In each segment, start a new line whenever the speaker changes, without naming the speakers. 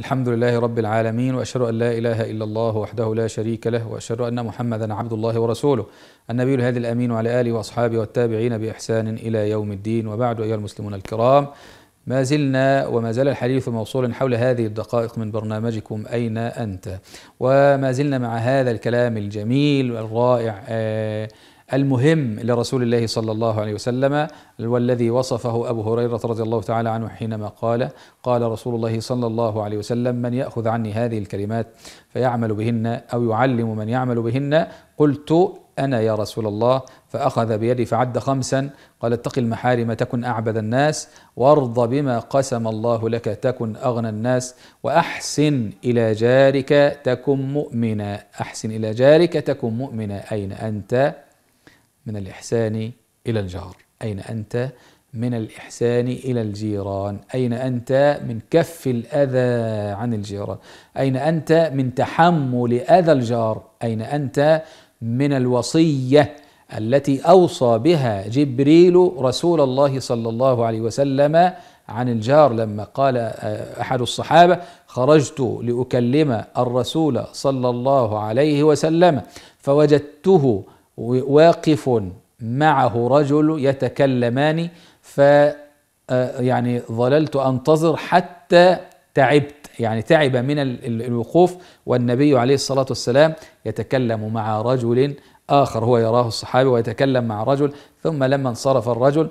الحمد لله رب العالمين واشهد ان لا اله الا الله وحده لا شريك له واشهد ان محمدا عبد الله ورسوله النبي الهادي الامين وعلى اله واصحابه والتابعين باحسان الى يوم الدين وبعد ايها المسلمون الكرام ما زلنا وما زال الحديث موصولا حول هذه الدقائق من برنامجكم أين أنت وما زلنا مع هذا الكلام الجميل الرائع آه المهم لرسول الله صلى الله عليه وسلم والذي وصفه ابو هريره رضي الله تعالى عنه حينما قال قال رسول الله صلى الله عليه وسلم من ياخذ عني هذه الكلمات فيعمل بهن او يعلم من يعمل بهن قلت انا يا رسول الله فاخذ بيدي فعد خمسا قال اتق المحارم تكن اعبد الناس وارض بما قسم الله لك تكن اغنى الناس واحسن الى جارك تكن مؤمنا احسن الى جارك تكن مؤمنا اين انت من الإحسان إلى الجار أين أنت من الإحسان إلى الجيران أين أنت من كف الأذى عن الجيران أين أنت من تحمل أذى الجار أين أنت من الوصية التي أوصى بها جبريل رسول الله صلى الله عليه وسلم عن الجار لما قال آه، أحد الصحابة خرجت لأكلم الرسول صلى الله عليه وسلم فوجدته واقف معه رجل يتكلمان ف آه، يعني ظللت انتظر حتى تعبت يعني تعب من الوقوف والنبي عليه الصلاه والسلام يتكلم مع رجل اخر هو يراه الصحابي ويتكلم مع رجل ثم لما انصرف الرجل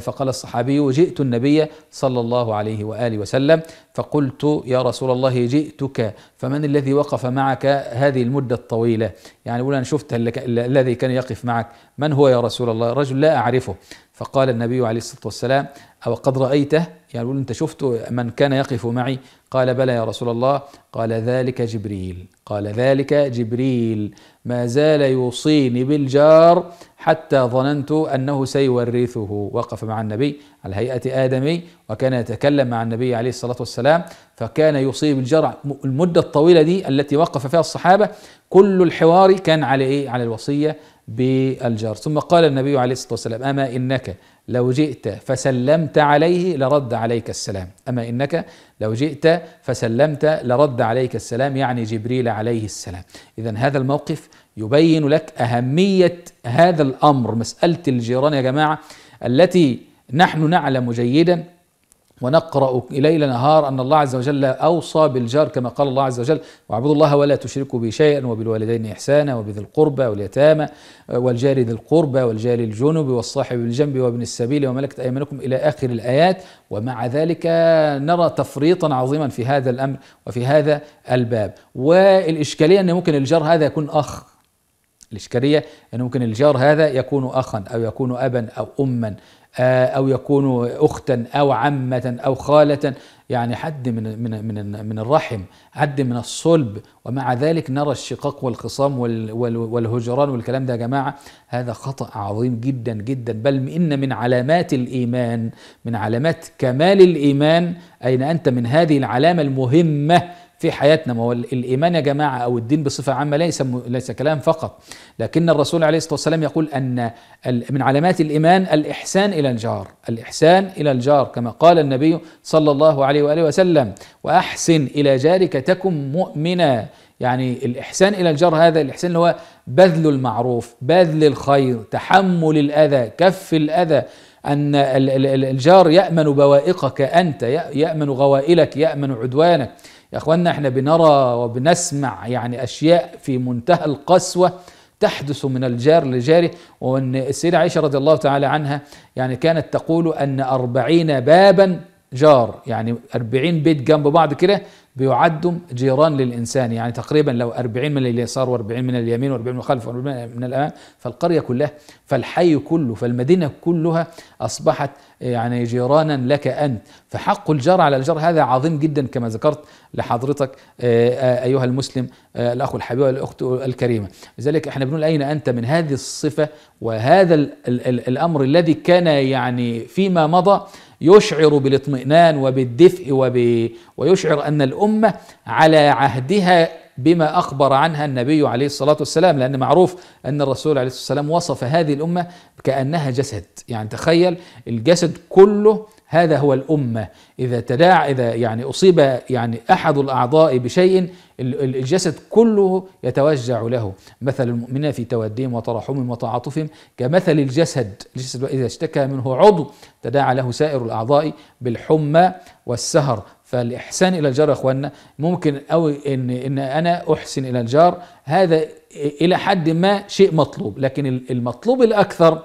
فقال الصحابي جئت النبي صلى الله عليه واله وسلم فقلت يا رسول الله جئتك فمن الذي وقف معك هذه المده الطويله يعني يقول انا شفت الذي كان يقف معك من هو يا رسول الله رجل لا اعرفه فقال النبي عليه الصلاه والسلام او قد رايته يعني يقول انت شفت من كان يقف معي قال بلى يا رسول الله قال ذلك جبريل قال ذلك جبريل ما زال يوصيني بالجار حتى ظننت أنه سيورثه وقف مع النبي على هيئة آدمي وكان يتكلم مع النبي عليه الصلاة والسلام فكان يصيب الجرع المدة الطويلة دي التي وقف فيها الصحابة كل الحوار كان على إيه على الوصية بالجار ثم قال النبي عليه الصلاة والسلام أما إنك لو جئت فسلمت عليه لرد عليك السلام أما إنك لو جئت فسلمت لرد عليك السلام يعني جبريل عليه السلام إذا هذا الموقف يبين لك أهمية هذا الأمر مسألة الجيران يا جماعة التي نحن نعلم جيدا ونقرأ ليل نهار أن الله عز وجل أوصى بالجار كما قال الله عز وجل واعبدوا الله ولا تشركوا به شيئا وبالوالدين إحسانا وبذي القربى واليتامى والجار ذي القربى والجار الجنب والصاحب بالجنب وابن السبيل وملكت أيمانكم إلى آخر الآيات ومع ذلك نرى تفريطا عظيما في هذا الأمر وفي هذا الباب والإشكالية أن ممكن الجار هذا يكون أخ الإشكالية أن ممكن الجار هذا يكون أخا أو يكون أبا أو أما آه، او يكون اختا او عمه او خاله يعني حد من من من من الرحم حد من الصلب ومع ذلك نرى الشقاق والخصام والهجران والكلام ده يا جماعه هذا خطا عظيم جدا جدا بل ان من علامات الايمان من علامات كمال الايمان اين انت من هذه العلامه المهمه في حياتنا ما هو الايمان يا جماعه او الدين بصفه عامه ليس ليس كلام فقط لكن الرسول عليه الصلاه والسلام يقول ان من علامات الايمان الاحسان الى الجار الاحسان الى الجار كما قال النبي صلى الله عليه واله وسلم واحسن الى جارك تكن مؤمنا يعني الإحسان إلى الجار هذا الإحسان اللي هو بذل المعروف بذل الخير تحمل الأذى كف الأذى أن الجار يأمن بوائقك أنت يأمن غوائلك يأمن عدوانك يا اخوانا احنا بنرى وبنسمع يعني اشياء في منتهى القسوه تحدث من الجار لجاره وان السيده عائشه رضي الله تعالى عنها يعني كانت تقول ان أربعين بابا جار يعني أربعين بيت جنب بعض كده بيعدوا جيران للإنسان يعني تقريبا لو 40 من اليسار و40 من اليمين و40 من الخلف و40 من الأمام فالقرية كلها فالحي كله فالمدينة كلها أصبحت يعني جيرانا لك أنت فحق الجار على الجار هذا عظيم جدا كما ذكرت لحضرتك آه، آه، أيها المسلم آه، الأخ الحبيب والأخت الكريمة لذلك احنا بنقول أين أنت من هذه الصفة وهذا الأمر الذي كان يعني فيما مضى يشعر بالاطمئنان وبالدفء وب... ويشعر ان الامه على عهدها بما اخبر عنها النبي عليه الصلاه والسلام لان معروف ان الرسول عليه الصلاه والسلام وصف هذه الامه كانها جسد يعني تخيل الجسد كله هذا هو الأمة إذا تداع إذا يعني أصيب يعني أحد الأعضاء بشيء الجسد كله يتوجع له مثل المؤمنين في توديهم وترحمهم وتعاطفهم كمثل الجسد الجسد إذا اشتكى منه عضو تداعى له سائر الأعضاء بالحمى والسهر فالإحسان إلى الجار يا إخواننا ممكن أو إن, إن أنا أحسن إلى الجار هذا إلى حد ما شيء مطلوب لكن المطلوب الأكثر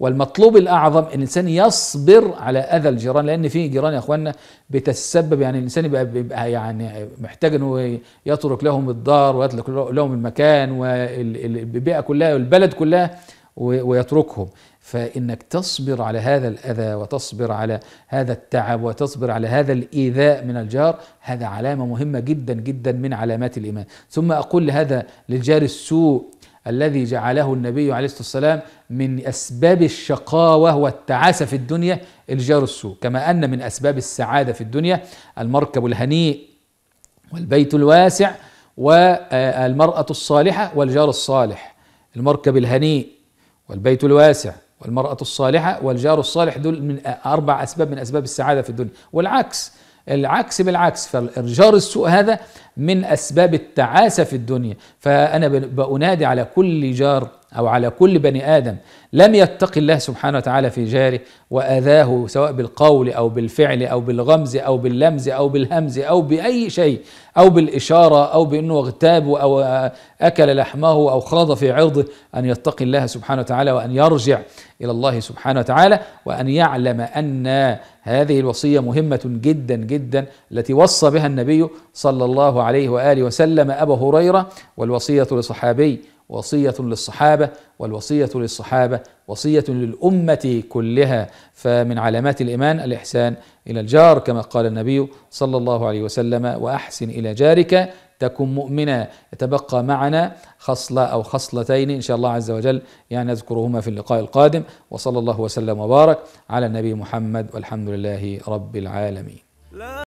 والمطلوب الاعظم ان الانسان يصبر على اذى الجيران لان في جيران يا اخواننا بتسبب يعني الانسان بيبقى يعني محتاج انه يترك لهم الدار ويترك لهم المكان والبيئه كلها والبلد كلها ويتركهم فانك تصبر على هذا الاذى وتصبر على هذا التعب وتصبر على هذا الايذاء من الجار هذا علامه مهمه جدا جدا من علامات الايمان ثم اقول لهذا للجار السوء الذي جعله النبي عليه الصلاه والسلام من اسباب الشقاوه والتعاسه في الدنيا الجار السوء، كما ان من اسباب السعاده في الدنيا المركب الهنيء والبيت الواسع والمراه الصالحه والجار الصالح. المركب الهنيء والبيت الواسع والمراه الصالحه والجار الصالح دول من اربع اسباب من اسباب السعاده في الدنيا، والعكس العكس بالعكس فالجار السوء هذا من اسباب التعاسه في الدنيا فانا بانادي على كل جار او على كل بني ادم لم يتقي الله سبحانه وتعالى في جاره واذاه سواء بالقول او بالفعل او بالغمز او باللمز او بالهمز او باي شيء او بالاشاره او بانه اغتاب او اكل لحمه او خاض في عرضه ان يتقي الله سبحانه وتعالى وان يرجع الى الله سبحانه وتعالى وان يعلم ان هذه الوصيه مهمه جدا جدا التي وصى بها النبي صلى الله عليه واله وسلم ابا هريره والوصيه لصحابي وصية للصحابة والوصية للصحابة وصية للأمة كلها فمن علامات الإيمان الإحسان إلى الجار كما قال النبي صلى الله عليه وسلم وأحسن إلى جارك تكن مؤمنا يتبقى معنا خصلة أو خصلتين إن شاء الله عز وجل يعني نذكرهما في اللقاء القادم وصلى الله وسلم وبارك على النبي محمد والحمد لله رب العالمين